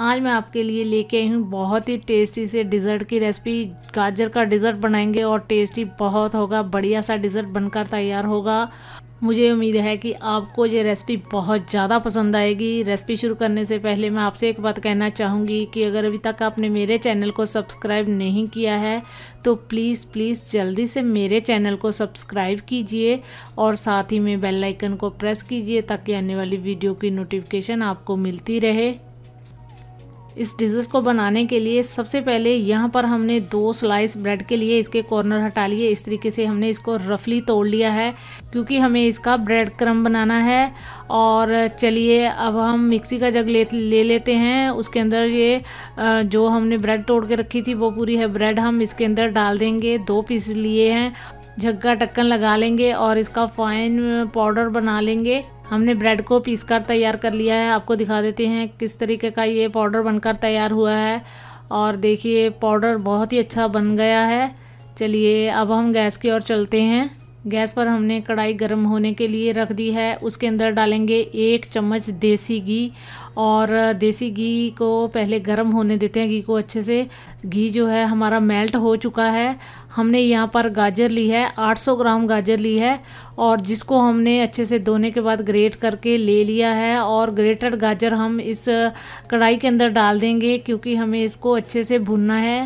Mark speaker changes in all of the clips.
Speaker 1: आज मैं आपके लिए लेके आई हूँ बहुत ही टेस्टी से डिज़र्ट की रेसिपी गाजर का डिज़र्ट बनाएंगे और टेस्टी बहुत होगा बढ़िया सा डिज़र्ट बनकर तैयार होगा मुझे उम्मीद है कि आपको ये रेसिपी बहुत ज़्यादा पसंद आएगी रेसिपी शुरू करने से पहले मैं आपसे एक बात कहना चाहूँगी कि अगर अभी तक आपने मेरे चैनल को सब्सक्राइब नहीं किया है तो प्लीज़ प्लीज़ जल्दी से मेरे चैनल को सब्सक्राइब कीजिए और साथ ही में बेल आइकन को प्रेस कीजिए ताकि आने वाली वीडियो की नोटिफिकेशन आपको मिलती रहे इस डिज़र्ट को बनाने के लिए सबसे पहले यहाँ पर हमने दो स्लाइस ब्रेड के लिए इसके कॉर्नर हटा लिए इस तरीके से हमने इसको रफली तोड़ लिया है क्योंकि हमें इसका ब्रेड क्रम बनाना है और चलिए अब हम मिक्सी का जग ले ले लेते हैं उसके अंदर ये जो हमने ब्रेड तोड़ के रखी थी वो पूरी है ब्रेड हम इसके अंदर डाल देंगे दो पीस लिए हैं झग्गा टक्कन लगा लेंगे और इसका फाइन पाउडर बना लेंगे हमने ब्रेड को पीस कर तैयार कर लिया है आपको दिखा देते हैं किस तरीके का ये पाउडर बनकर तैयार हुआ है और देखिए पाउडर बहुत ही अच्छा बन गया है चलिए अब हम गैस की ओर चलते हैं गैस पर हमने कढ़ाई गर्म होने के लिए रख दी है उसके अंदर डालेंगे एक चम्मच देसी घी और देसी घी को पहले गर्म होने देते हैं घी को अच्छे से घी जो है हमारा मेल्ट हो चुका है हमने यहाँ पर गाजर ली है 800 ग्राम गाजर ली है और जिसको हमने अच्छे से धोने के बाद ग्रेट करके ले लिया है और ग्रेटेड गाजर हम इस कढ़ाई के अंदर डाल देंगे क्योंकि हमें इसको अच्छे से भुनना है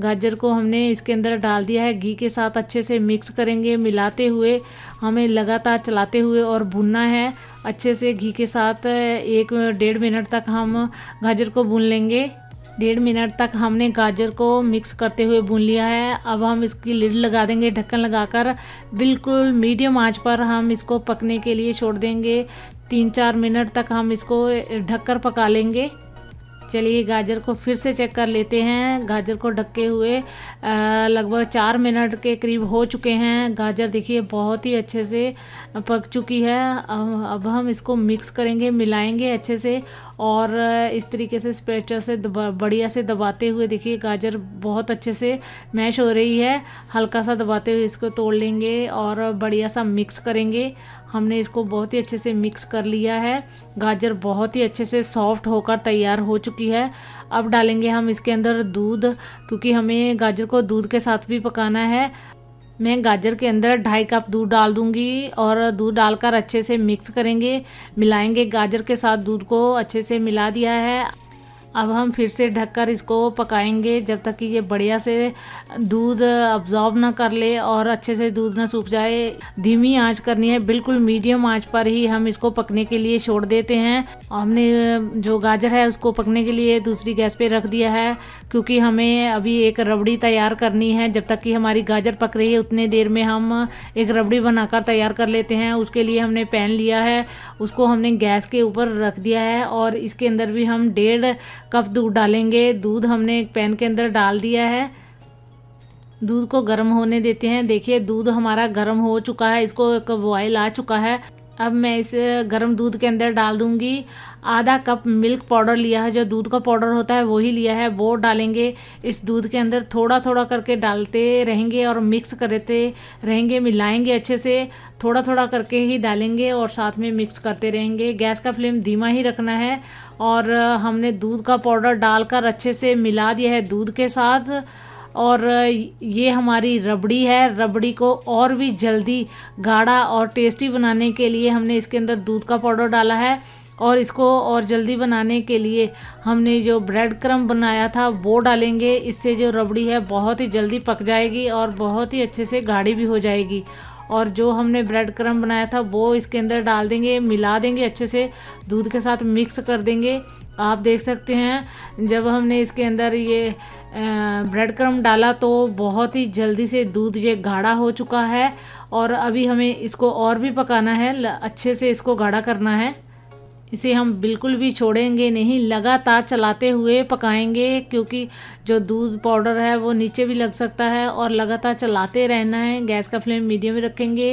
Speaker 1: गाजर को हमने इसके अंदर डाल दिया है घी के साथ अच्छे से मिक्स करेंगे मिलाते हुए हमें लगातार चलाते हुए और भुनना है अच्छे से घी के साथ एक डेढ़ मिनट तक हम गाजर को भून लेंगे डेढ़ मिनट तक हमने गाजर को मिक्स करते हुए भून लिया है अब हम इसकी लिड लगा देंगे ढक्कन लगाकर बिल्कुल मीडियम आंच पर हम इसको पकने के लिए छोड़ देंगे तीन चार मिनट तक हम इसको ढककर पका लेंगे चलिए गाजर को फिर से चेक कर लेते हैं गाजर को ढके हुए लगभग चार मिनट के करीब हो चुके हैं गाजर देखिए बहुत ही अच्छे से पक चुकी है अब हम इसको मिक्स करेंगे मिलाएंगे अच्छे से और इस तरीके से स्पेचर से बढ़िया से दबाते हुए देखिए गाजर बहुत अच्छे से मैश हो रही है हल्का सा दबाते हुए इसको तोड़ लेंगे और बढ़िया सा मिक्स करेंगे हमने इसको बहुत ही अच्छे से मिक्स कर लिया है गाजर बहुत ही अच्छे से सॉफ्ट होकर तैयार हो चुकी है अब डालेंगे हम इसके अंदर दूध क्योंकि हमें गाजर को दूध के साथ भी पकाना है मैं गाजर के अंदर ढाई कप दूध डाल दूंगी और दूध डालकर अच्छे से मिक्स करेंगे मिलाएंगे गाजर के साथ दूध को अच्छे से मिला दिया है अब हम फिर से ढककर इसको पकाएंगे जब तक कि ये बढ़िया से दूध अब्जॉर्व ना कर ले और अच्छे से दूध ना सूख जाए धीमी आंच करनी है बिल्कुल मीडियम आंच पर ही हम इसको पकने के लिए छोड़ देते हैं हमने जो गाजर है उसको पकने के लिए दूसरी गैस पे रख दिया है क्योंकि हमें अभी एक रबड़ी तैयार करनी है जब तक कि हमारी गाजर पक रही है उतने देर में हम एक रबड़ी बनाकर तैयार कर लेते हैं उसके लिए हमने पैन लिया है उसको हमने गैस के ऊपर रख दिया है और इसके अंदर भी हम डेढ़ कप दूध डालेंगे दूध हमने एक पैन के अंदर डाल दिया है दूध को गर्म होने देते हैं देखिए दूध हमारा गर्म हो चुका है इसको एक बॉयल आ चुका है अब मैं इसे गर्म दूध के अंदर डाल दूंगी आधा कप मिल्क पाउडर लिया है जो दूध का पाउडर होता है वही लिया है वो डालेंगे इस दूध के अंदर थोड़ा थोड़ा करके डालते रहेंगे और मिक्स करते रहेंगे मिलाएंगे अच्छे से थोड़ा थोड़ा करके ही डालेंगे और साथ में मिक्स करते रहेंगे गैस का फ्लेम धीमा ही रखना है और हमने दूध का पाउडर डालकर अच्छे से मिला दिया है दूध के साथ और ये हमारी रबड़ी है रबड़ी को और भी जल्दी गाढ़ा और टेस्टी बनाने के लिए हमने इसके अंदर दूध का पाउडर डाला है और इसको और जल्दी बनाने के लिए हमने जो ब्रेड क्रम बनाया था वो डालेंगे इससे जो रबड़ी है बहुत ही जल्दी पक जाएगी और बहुत ही अच्छे से गाढ़ी भी हो जाएगी और जो हमने ब्रेड क्रम बनाया था वो इसके अंदर डाल देंगे मिला देंगे अच्छे से दूध के साथ मिक्स कर देंगे आप देख सकते हैं जब हमने इसके अंदर ये ब्रेड क्रम डाला तो बहुत ही जल्दी से दूध ये गाढ़ा हो चुका है और अभी हमें इसको और भी पकाना है अच्छे से इसको गाढ़ा करना है इसे हम बिल्कुल भी छोड़ेंगे नहीं लगातार चलाते हुए पकाएंगे क्योंकि जो दूध पाउडर है वो नीचे भी लग सकता है और लगातार चलाते रहना है गैस का फ्लेम मीडियम में रखेंगे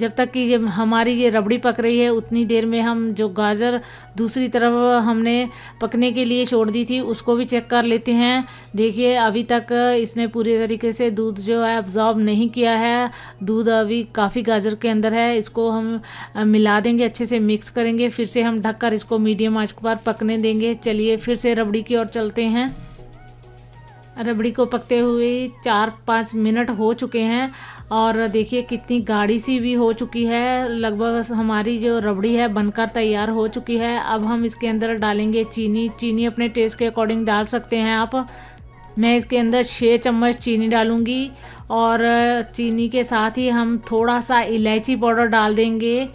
Speaker 1: जब तक कि ये हमारी ये रबड़ी पक रही है उतनी देर में हम जो गाजर दूसरी तरफ हमने पकने के लिए छोड़ दी थी उसको भी चेक कर लेते हैं देखिए अभी तक इसने पूरे तरीके से दूध जो है अब्जॉर्ब नहीं किया है दूध अभी काफ़ी गाजर के अंदर है इसको हम मिला देंगे अच्छे से मिक्स करेंगे फिर से हम ढककर इसको मीडियम आंच पर पकने देंगे चलिए फिर से रबड़ी की ओर चलते हैं रबड़ी को पकते हुए चार पाँच मिनट हो चुके हैं और देखिए कितनी गाढ़ी सी भी हो चुकी है लगभग हमारी जो रबड़ी है बनकर तैयार हो चुकी है अब हम इसके अंदर डालेंगे चीनी चीनी अपने टेस्ट के अकॉर्डिंग डाल सकते हैं आप मैं इसके अंदर छः चम्मच चीनी डालूँगी और चीनी के साथ ही हम थोड़ा सा इलायची पाउडर डाल देंगे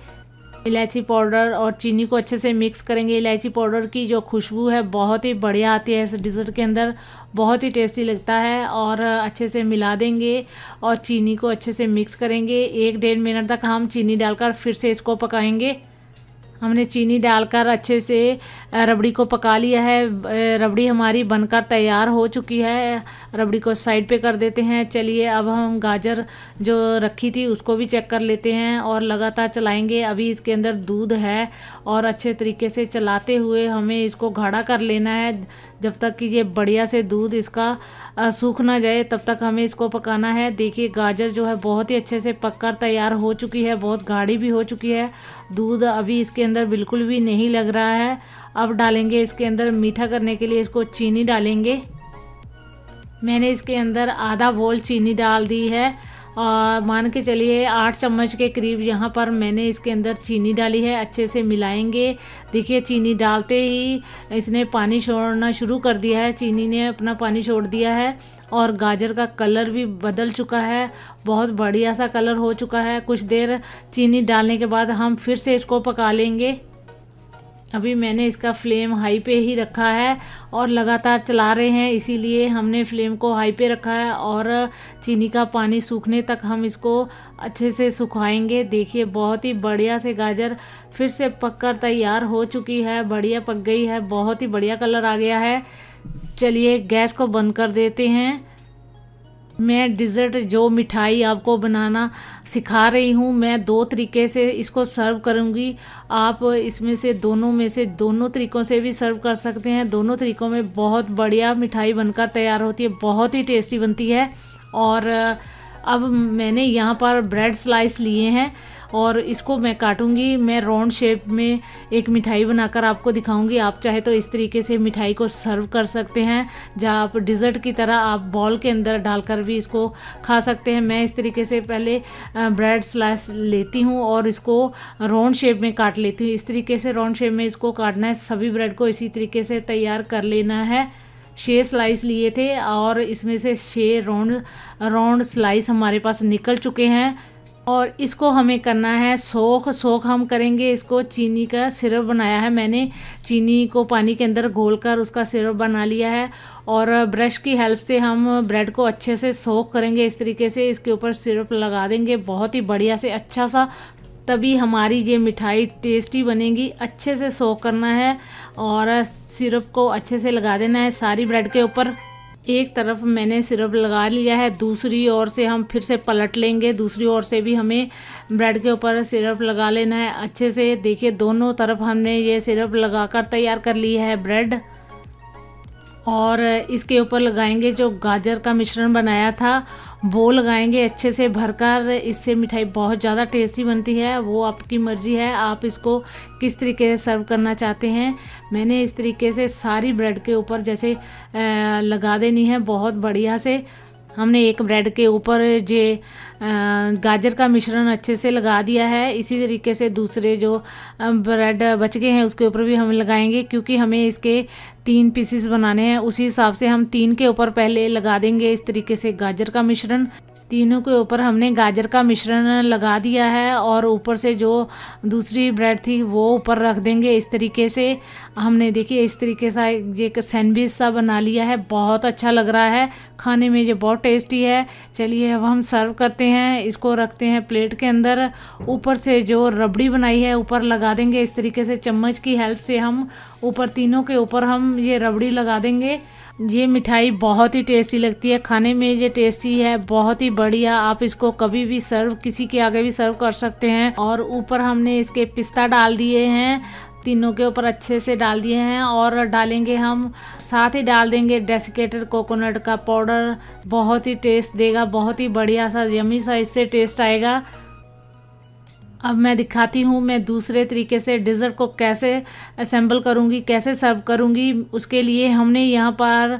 Speaker 1: इलायची पाउडर और चीनी को अच्छे से मिक्स करेंगे इलायची पाउडर की जो खुशबू है बहुत ही बढ़िया आती है इस डिज़र्ट के अंदर बहुत ही टेस्टी लगता है और अच्छे से मिला देंगे और चीनी को अच्छे से मिक्स करेंगे एक डेढ़ मिनट तक हम चीनी डालकर फिर से इसको पकाएंगे हमने चीनी डालकर अच्छे से रबड़ी को पका लिया है रबड़ी हमारी बनकर तैयार हो चुकी है रबड़ी को साइड पे कर देते हैं चलिए अब हम गाजर जो रखी थी उसको भी चेक कर लेते हैं और लगातार चलाएंगे अभी इसके अंदर दूध है और अच्छे तरीके से चलाते हुए हमें इसको घड़ा कर लेना है जब तक कि ये बढ़िया से दूध इसका सूख ना जाए तब तक हमें इसको पकाना है देखिए गाजर जो है बहुत ही अच्छे से पककर तैयार हो चुकी है बहुत गाढ़ी भी हो चुकी है दूध अभी इसके अंदर बिल्कुल भी नहीं लग रहा है अब डालेंगे इसके अंदर मीठा करने के लिए इसको चीनी डालेंगे मैंने इसके अंदर आधा बोल चीनी डाल दी है और मान के चलिए आठ चम्मच के करीब यहाँ पर मैंने इसके अंदर चीनी डाली है अच्छे से मिलाएंगे देखिए चीनी डालते ही इसने पानी छोड़ना शुरू कर दिया है चीनी ने अपना पानी छोड़ दिया है और गाजर का कलर भी बदल चुका है बहुत बढ़िया सा कलर हो चुका है कुछ देर चीनी डालने के बाद हम फिर से इसको पका लेंगे अभी मैंने इसका फ्लेम हाई पे ही रखा है और लगातार चला रहे हैं इसीलिए हमने फ्लेम को हाई पे रखा है और चीनी का पानी सूखने तक हम इसको अच्छे से सुखाएंगे देखिए बहुत ही बढ़िया से गाजर फिर से पककर तैयार हो चुकी है बढ़िया पक गई है बहुत ही बढ़िया कलर आ गया है चलिए गैस को बंद कर देते हैं मैं डिज़र्ट जो मिठाई आपको बनाना सिखा रही हूँ मैं दो तरीके से इसको सर्व करूँगी आप इसमें से दोनों में से दोनों तरीक़ों से भी सर्व कर सकते हैं दोनों तरीक़ों में बहुत बढ़िया मिठाई बनकर तैयार होती है बहुत ही टेस्टी बनती है और अब मैंने यहाँ पर ब्रेड स्लाइस लिए हैं और इसको मैं काटूंगी मैं राउंड शेप में एक मिठाई बनाकर आपको दिखाऊंगी आप चाहे तो इस तरीके से मिठाई को सर्व कर सकते हैं जहाँ आप डिज़र्ट की तरह आप बॉल के अंदर डालकर भी इसको खा सकते हैं मैं इस तरीके से पहले ब्रेड स्लाइस लेती हूँ और इसको राउंड शेप में काट लेती हूँ इस तरीके से राउंड शेप में इसको काटना है सभी ब्रेड को इसी तरीके से तैयार कर लेना है छः स्लाइस लिए थे और इसमें से छः राउंड राउंड स्लाइस हमारे पास निकल चुके हैं और इसको हमें करना है सोख सोख हम करेंगे इसको चीनी का सिरप बनाया है मैंने चीनी को पानी के अंदर घोल कर उसका सिरप बना लिया है और ब्रश की हेल्प से हम ब्रेड को अच्छे से सोख करेंगे इस तरीके से इसके ऊपर सिरप लगा देंगे बहुत ही बढ़िया से अच्छा सा तभी हमारी ये मिठाई टेस्टी बनेगी अच्छे से सोख करना है और सिरप को अच्छे से लगा देना है सारी ब्रेड के ऊपर एक तरफ मैंने सिरप लगा लिया है दूसरी ओर से हम फिर से पलट लेंगे दूसरी ओर से भी हमें ब्रेड के ऊपर सिरप लगा लेना है अच्छे से देखिए दोनों तरफ हमने ये सिरप लगाकर तैयार कर लिया है ब्रेड और इसके ऊपर लगाएंगे जो गाजर का मिश्रण बनाया था वो लगाएंगे अच्छे से भरकर इससे मिठाई बहुत ज़्यादा टेस्टी बनती है वो आपकी मर्ज़ी है आप इसको किस तरीके से सर्व करना चाहते हैं मैंने इस तरीके से सारी ब्रेड के ऊपर जैसे लगा देनी है बहुत बढ़िया से हमने एक ब्रेड के ऊपर जे गाजर का मिश्रण अच्छे से लगा दिया है इसी तरीके से दूसरे जो ब्रेड बच गए हैं उसके ऊपर भी हम लगाएंगे क्योंकि हमें इसके तीन पीसेस बनाने हैं उसी हिसाब से हम तीन के ऊपर पहले लगा देंगे इस तरीके से गाजर का मिश्रण तीनों के ऊपर हमने गाजर का मिश्रण लगा दिया है और ऊपर से जो दूसरी ब्रेड थी वो ऊपर रख देंगे इस तरीके से हमने देखिए इस तरीके से ये सैंडविच सा बना लिया है बहुत अच्छा लग रहा है खाने में ये बहुत टेस्टी है चलिए अब हम सर्व करते हैं इसको रखते हैं प्लेट के अंदर ऊपर से जो रबड़ी बनाई है ऊपर लगा देंगे इस तरीके से चम्मच की हेल्प से हम ऊपर तीनों के ऊपर हम ये रबड़ी लगा देंगे ये मिठाई बहुत ही टेस्टी लगती है खाने में ये टेस्टी है बहुत ही बढ़िया आप इसको कभी भी सर्व किसी के आगे भी सर्व कर सकते हैं और ऊपर हमने इसके पिस्ता डाल दिए हैं तीनों के ऊपर अच्छे से डाल दिए हैं और डालेंगे हम साथ ही डाल देंगे डेसिकेटेड कोकोनट का पाउडर बहुत ही टेस्ट देगा बहुत ही बढ़िया सा यमी सा इससे टेस्ट आएगा अब मैं दिखाती हूँ मैं दूसरे तरीके से डिज़र्ट को कैसे असेंबल करूँगी कैसे सर्व करूँगी उसके लिए हमने यहाँ पर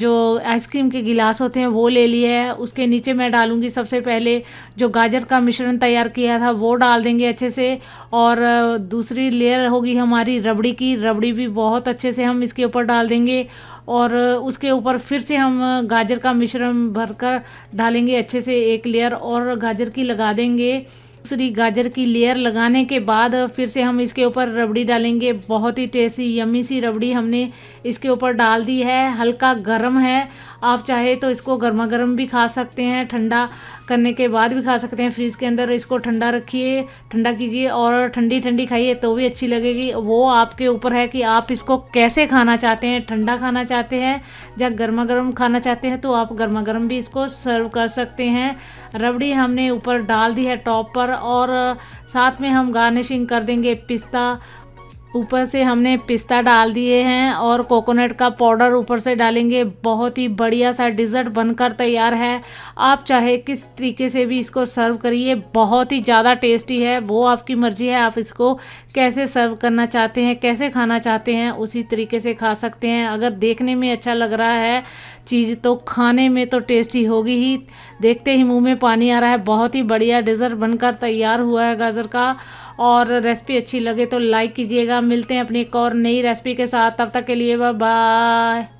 Speaker 1: जो आइसक्रीम के गिलास होते हैं वो ले लिए है उसके नीचे मैं डालूँगी सबसे पहले जो गाजर का मिश्रण तैयार किया था वो डाल देंगे अच्छे से और दूसरी लेयर होगी हमारी रबड़ी की रबड़ी भी बहुत अच्छे से हम इसके ऊपर डाल देंगे और उसके ऊपर फिर से हम गाजर का मिश्रण भरकर डालेंगे अच्छे से एक लेयर और गाजर की लगा देंगे दूसरी गाजर की लेयर लगाने के बाद फिर से हम इसके ऊपर रबड़ी डालेंगे बहुत ही टेस्टी यमी सी रबड़ी हमने इसके ऊपर डाल दी है हल्का गर्म है आप चाहे तो इसको गर्मा गर्म भी खा सकते हैं ठंडा करने के बाद भी खा सकते हैं फ्रिज के अंदर इसको ठंडा रखिए ठंडा कीजिए और ठंडी ठंडी खाइए तो भी अच्छी लगेगी वो आपके ऊपर है कि आप इसको कैसे खाना चाहते हैं ठंडा खाना चाहते हैं या गर्मा गर्म खाना चाहते हैं तो आप गर्मा गर्म भी इसको सर्व कर सकते हैं रबड़ी हमने ऊपर डाल दी है टॉप पर और साथ में हम गार्निशिंग कर देंगे पिस्ता ऊपर से हमने पिस्ता डाल दिए हैं और कोकोनट का पाउडर ऊपर से डालेंगे बहुत ही बढ़िया सा डिज़र्ट बनकर तैयार है आप चाहे किस तरीके से भी इसको सर्व करिए बहुत ही ज़्यादा टेस्टी है वो आपकी मर्ज़ी है आप इसको कैसे सर्व करना चाहते हैं कैसे खाना चाहते हैं उसी तरीके से खा सकते हैं अगर देखने में अच्छा लग रहा है चीज़ तो खाने में तो टेस्टी होगी ही देखते ही मुंह में पानी आ रहा है बहुत ही बढ़िया डिज़र्ट बनकर तैयार हुआ है गाजर का और रेसिपी अच्छी लगे तो लाइक कीजिएगा मिलते हैं अपनी एक और नई रेसिपी के साथ तब तक के लिए बाय